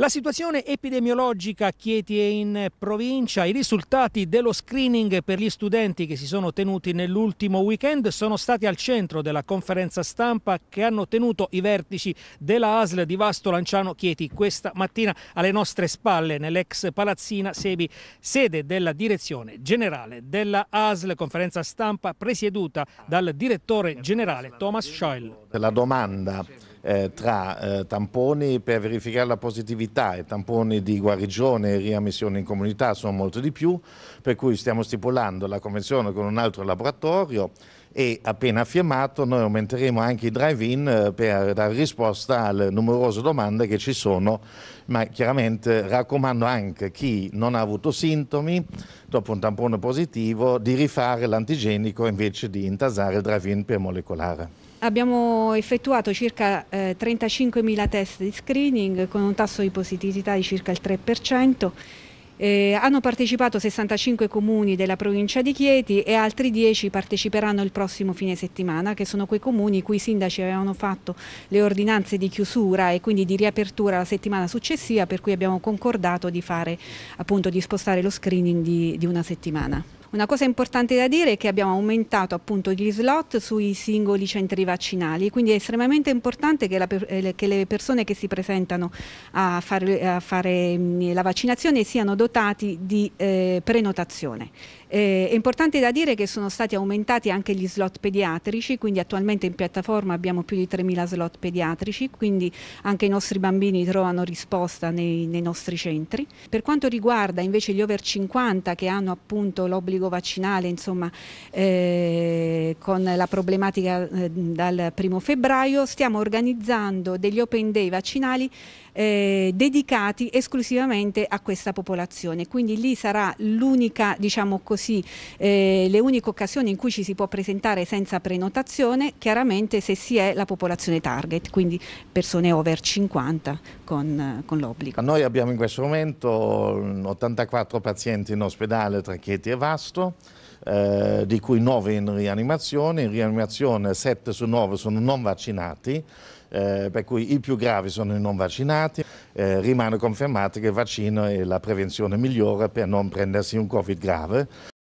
La situazione epidemiologica a Chieti e in provincia, i risultati dello screening per gli studenti che si sono tenuti nell'ultimo weekend sono stati al centro della conferenza stampa che hanno tenuto i vertici della ASL di Vasto Lanciano Chieti questa mattina alle nostre spalle nell'ex palazzina Sebi, sede della direzione generale della ASL, conferenza stampa presieduta dal direttore generale Thomas Scheul. La domanda eh, tra eh, tamponi per verificare la positività e tamponi di guarigione e riammissione in comunità sono molto di più, per cui stiamo stipulando la convenzione con un altro laboratorio e appena firmato noi aumenteremo anche i drive-in eh, per dare risposta alle numerose domande che ci sono, ma chiaramente raccomando anche chi non ha avuto sintomi dopo un tampone positivo di rifare l'antigenico invece di intasare il drive-in per molecolare. Abbiamo effettuato circa eh, 35.000 test di screening con un tasso di positività di circa il 3%. Eh, hanno partecipato 65 comuni della provincia di Chieti e altri 10 parteciperanno il prossimo fine settimana, che sono quei comuni cui i sindaci avevano fatto le ordinanze di chiusura e quindi di riapertura la settimana successiva, per cui abbiamo concordato di, fare, appunto, di spostare lo screening di, di una settimana. Una cosa importante da dire è che abbiamo aumentato appunto gli slot sui singoli centri vaccinali, quindi è estremamente importante che, la, eh, che le persone che si presentano a fare, a fare mm, la vaccinazione siano dotati di eh, prenotazione. Eh, è importante da dire che sono stati aumentati anche gli slot pediatrici, quindi attualmente in piattaforma abbiamo più di 3.000 slot pediatrici, quindi anche i nostri bambini trovano risposta nei, nei nostri centri. Per quanto riguarda invece gli over 50 che hanno appunto l'obbligo obbligo vaccinale insomma, eh, con la problematica eh, dal primo febbraio, stiamo organizzando degli open day vaccinali eh, dedicati esclusivamente a questa popolazione. Quindi lì sarà l'unica, diciamo così, eh, le uniche occasioni in cui ci si può presentare senza prenotazione, chiaramente se si è la popolazione target, quindi persone over 50 con, con l'obbligo. Noi abbiamo in questo momento 84 mm, pazienti in ospedale tra Chieti e Vasco disastro, eh, di cui 9 in rianimazione, in rianimazione 7 su 9 sono non vaccinati, eh, per cui i più gravi sono i non vaccinati, eh, rimane confermato che il vaccino è la prevenzione migliore per non prendersi un Covid grave.